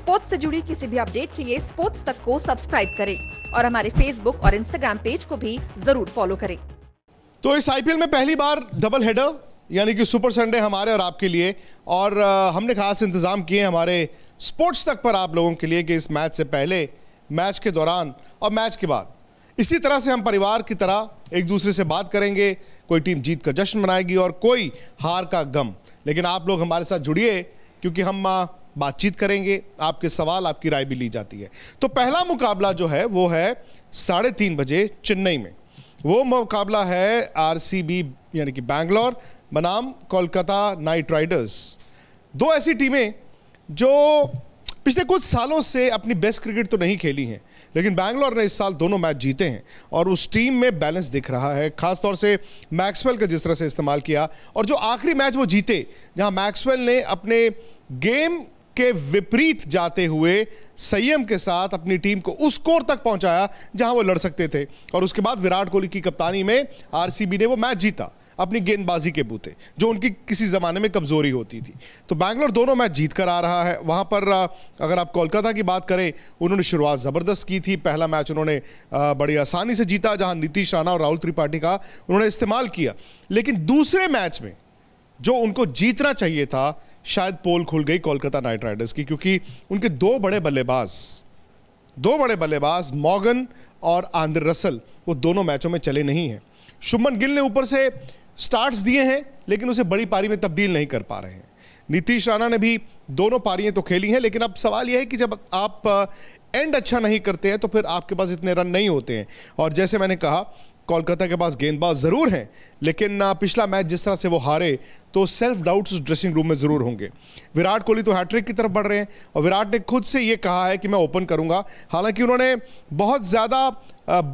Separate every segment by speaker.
Speaker 1: sports से जुड़ी किसी भी अपडेट के लिए स्पोर्ट्स तक को सब्सक्राइब करें और हमारे फेसबुक और इंस्टाग्राम पेज को भी जरूर फॉलो करें तो इस आईपीएल में पहली बार डबल हेडर यानी कि सुपर संडे हमारे और आपके लिए और हमने खास इंतज़ाम किए हमारे स्पोर्ट्स तक पर आप लोगों के लिए कि इस मैच से पहले मैच के दौरान और मैच के बाद इसी तरह से हम परिवार की तरह एक दूसरे से बात करेंगे कोई टीम जीत का जश्न मनाएगी और कोई हार का गम लेकिन आप लोग हमारे साथ जुड़िए क्योंकि हम बातचीत करेंगे आपके सवाल आपकी राय भी ली जाती है तो पहला मुकाबला जो है वो है साढ़े तीन बजे चेन्नई में वो मुकाबला है आरसीबी यानी कि बैंगलोर बनाम कोलकाता नाइट राइडर्स दो ऐसी टीमें जो पिछले कुछ सालों से अपनी बेस्ट क्रिकेट तो नहीं खेली हैं लेकिन बैंगलोर ने इस साल दोनों मैच जीते हैं और उस टीम में बैलेंस दिख रहा है खासतौर से मैक्सवेल का जिस तरह से इस्तेमाल किया और जो आखिरी मैच वो जीते जहां मैक्सवेल ने अपने गेम के विपरीत जाते हुए संयम के साथ अपनी टीम को उस स्कोर तक पहुंचाया जहां वो लड़ सकते थे और उसके बाद विराट कोहली की कप्तानी में आरसीबी ने वो मैच जीता अपनी गेंदबाजी के बूते जो उनकी किसी ज़माने में कमज़ोरी होती थी तो बैंगलोर दोनों मैच जीत कर आ रहा है वहाँ पर अगर आप कोलकाता की बात करें उन्होंने शुरुआत ज़बरदस्त की थी पहला मैच उन्होंने बड़ी आसानी से जीता जहाँ नीतीश राणा और राहुल त्रिपाठी का उन्होंने इस्तेमाल किया लेकिन दूसरे मैच में जो उनको जीतना चाहिए था शायद पोल खुल गई कोलकाता नाइट राइडर्स की क्योंकि उनके दो बड़े बल्लेबाज दो बड़े बल्लेबाज मॉगन और आंद्र रसल वो दोनों मैचों में चले नहीं हैं शुभमन गिल ने ऊपर से स्टार्ट्स दिए हैं लेकिन उसे बड़ी पारी में तब्दील नहीं कर पा रहे हैं नीतीश राणा ने भी दोनों पारियां तो खेली हैं लेकिन अब सवाल यह है कि जब आप एंड अच्छा नहीं करते हैं तो फिर आपके पास इतने रन नहीं होते हैं और जैसे मैंने कहा कोलकाता के पास गेंदबाज ज़रूर हैं लेकिन पिछला मैच जिस तरह से वो हारे तो सेल्फ डाउट्स उस ड्रेसिंग रूम में ज़रूर होंगे विराट कोहली तो हैट्रिक की तरफ बढ़ रहे हैं और विराट ने खुद से ये कहा है कि मैं ओपन करूँगा हालांकि उन्होंने बहुत ज़्यादा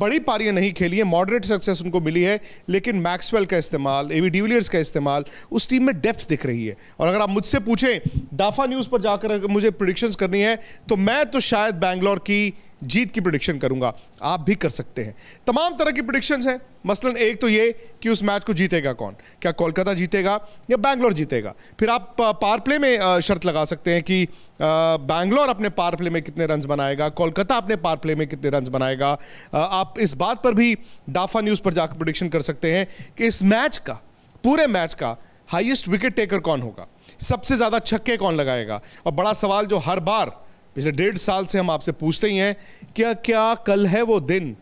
Speaker 1: बड़ी पारियाँ नहीं खेली हैं मॉडरेट सक्सेस उनको मिली है लेकिन मैक्सवेल का इस्तेमाल एवी डिविलियर्स का इस्तेमाल उस टीम में डेप्थ दिख रही है और अगर आप मुझसे पूछें दाफा न्यूज़ पर जाकर अगर मुझे प्रोडिक्शंस करनी है तो मैं तो शायद बैंगलोर की जीत की प्रोडिक्शन करूंगा आप भी कर सकते हैं तमाम तरह की प्रोडिक्शन हैं मसलन एक तो ये कि उस मैच को जीतेगा कौन क्या कोलकाता जीतेगा या बैंगलोर जीतेगा फिर आप पार प्ले में शर्त लगा सकते हैं कि बैंगलोर अपने पार प्ले में कितने रन बनाएगा कोलकाता अपने पार प्ले में कितने रन बनाएगा आप इस बात पर भी डाफा न्यूज़ पर जाकर प्रोडिक्शन कर सकते हैं कि इस मैच का पूरे मैच का हाइएस्ट विकेट टेकर कौन होगा सबसे ज़्यादा छक्के कौन लगाएगा और बड़ा सवाल जो हर बार पिछले डेढ़ साल से हम आपसे पूछते ही हैं क्या क्या कल है वो दिन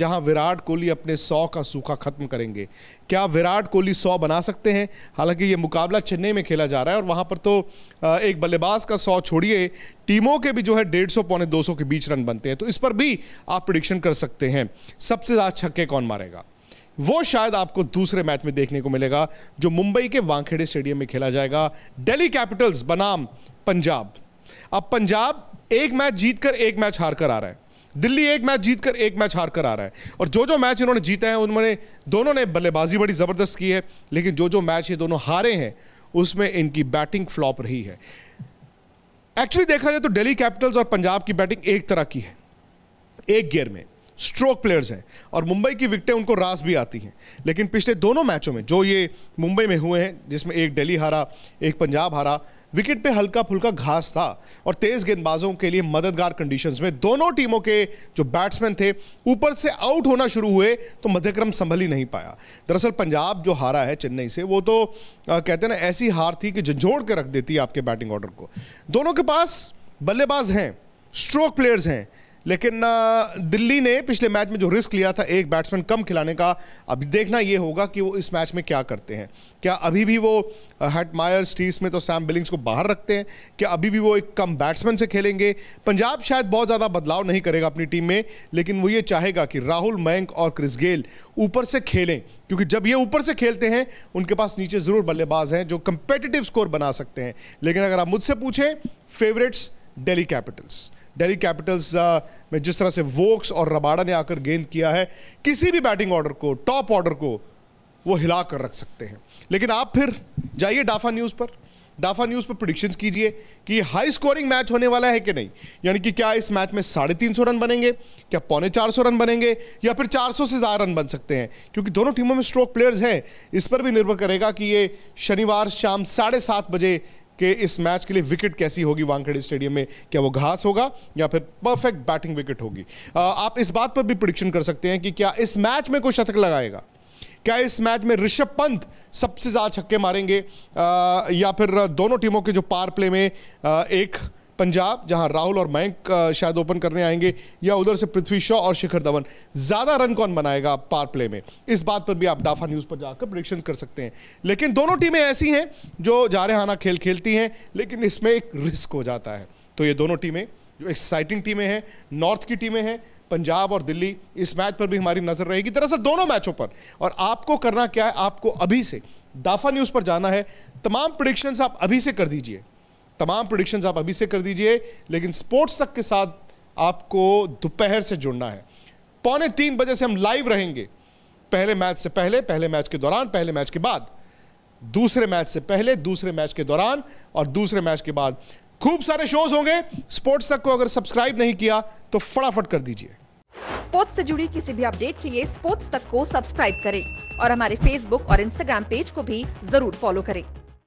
Speaker 1: जहां विराट कोहली अपने सौ का सूखा खत्म करेंगे क्या विराट कोहली सौ बना सकते हैं हालांकि ये मुकाबला चेन्नई में खेला जा रहा है और वहां पर तो एक बल्लेबाज का सौ छोड़िए टीमों के भी जो है डेढ़ सौ पौने दो सौ के बीच रन बनते हैं तो इस पर भी आप प्रडिक्शन कर सकते हैं सबसे ज़्यादा छक्के कौन मारेगा वो शायद आपको दूसरे मैच में देखने को मिलेगा जो मुंबई के वांखेड़े स्टेडियम में खेला जाएगा डेली कैपिटल्स बनाम पंजाब अब पंजाब एक मैच जीतकर एक मैच हार कर आ रहा है दिल्ली एक मैच जीतकर एक मैच हार कर आ रहा है और जो जो मैच इन्होंने जीते हैं उन्होंने दोनों ने बल्लेबाजी बड़ी ज़बरदस्त की है लेकिन जो जो मैच ये दोनों हारे हैं उसमें इनकी बैटिंग फ्लॉप रही है एक्चुअली देखा जाए तो दिल्ली कैपिटल्स और पंजाब की बैटिंग एक तरह की है एक गेयर में स्ट्रोक प्लेयर्स हैं और मुंबई की विकटें उनको रास भी आती हैं लेकिन पिछले दोनों मैचों में जो ये मुंबई में हुए हैं जिसमें एक दिल्ली हारा एक पंजाब हारा विकेट पे हल्का फुल्का घास था और तेज गेंदबाजों के लिए मददगार कंडीशंस में दोनों टीमों के जो बैट्समैन थे ऊपर से आउट होना शुरू हुए तो मध्यक्रम संभल ही नहीं पाया दरअसल पंजाब जो हारा है चेन्नई से वो तो आ, कहते हैं ना ऐसी हार थी कि झंझोड़ के रख देती है आपके बैटिंग ऑर्डर को दोनों के पास बल्लेबाज हैं स्ट्रोक प्लेयर्स हैं लेकिन दिल्ली ने पिछले मैच में जो रिस्क लिया था एक बैट्समैन कम खिलाने का अब देखना ये होगा कि वो इस मैच में क्या करते हैं क्या अभी भी वो हट मायर स्टीस में तो सैम बिलिंग्स को बाहर रखते हैं क्या अभी भी वो एक कम बैट्समैन से खेलेंगे पंजाब शायद बहुत ज़्यादा बदलाव नहीं करेगा अपनी टीम में लेकिन वो ये चाहेगा कि राहुल मयंक और क्रिस गेल ऊपर से खेलें क्योंकि जब ये ऊपर से खेलते हैं उनके पास नीचे ज़रूर बल्लेबाज हैं जो कंपेटिटिव स्कोर बना सकते हैं लेकिन अगर आप मुझसे पूछें favourites Delhi Capitals Delhi Capitals uh, में जिस तरह से वोक्स और रबाडा ने आकर गेंद किया है किसी भी बैटिंग ऑर्डर को टॉप ऑर्डर को वो हिला कर रख सकते हैं लेकिन आप फिर जाइए डाफा न्यूज़ पर डाफा न्यूज़ पर प्रोडिक्शन कीजिए कि हाई स्कोरिंग मैच होने वाला है कि नहीं यानी कि क्या इस मैच में साढ़े तीन सौ रन बनेंगे क्या पौने चार सौ रन बनेंगे या फिर चार सौ से ज़्यादा रन बन सकते हैं क्योंकि दोनों टीमों में स्ट्रोक प्लेयर्स हैं इस पर भी निर्भर करेगा कि ये शनिवार शाम साढ़े सात बजे कि इस मैच के लिए विकेट कैसी होगी वानखेड़े स्टेडियम में क्या वो घास होगा या फिर परफेक्ट बैटिंग विकेट होगी आप इस बात पर भी प्रिडिक्शन कर सकते हैं कि क्या इस मैच में कोई शतक लगाएगा क्या इस मैच में ऋषभ पंत सबसे ज़्यादा छक्के मारेंगे आ, या फिर दोनों टीमों के जो पार प्ले में आ, एक पंजाब जहां राहुल और मयंक शायद ओपन करने आएंगे या उधर से पृथ्वी शॉ और शिखर धवन ज़्यादा रन कौन बनाएगा पार प्ले में इस बात पर भी आप डाफा न्यूज़ पर जाकर प्रडिक्शन कर सकते हैं लेकिन दोनों टीमें ऐसी हैं जो जारहाना खेल खेलती हैं लेकिन इसमें एक रिस्क हो जाता है तो ये दोनों टीमें जो एक्साइटिंग टीमें हैं नॉर्थ की टीमें हैं पंजाब और दिल्ली इस मैच पर भी हमारी नज़र रहेगी दरअसल दोनों मैचों पर और आपको करना क्या है आपको अभी से डाफा न्यूज़ पर जाना है तमाम प्रडिक्शंस आप अभी से कर दीजिए तमाम प्रोडिक्शन आप अभी से कर दीजिए लेकिन स्पोर्ट्स तक के साथ आपको दोपहर से जुड़ना है पौने तीन बजे से हम लाइव रहेंगे पहले मैच से पहले पहले मैच के दौरान पहले मैच के बाद दूसरे मैच से पहले दूसरे मैच के दौरान और दूसरे मैच के बाद खूब सारे शोज होंगे स्पोर्ट्स तक को अगर सब्सक्राइब नहीं किया तो फटाफट कर दीजिए स्पोर्ट्स से जुड़ी किसी भी अपडेट के लिए स्पोर्ट्स तक को सब्सक्राइब करें और हमारे फेसबुक और इंस्टाग्राम पेज को भी जरूर फॉलो करें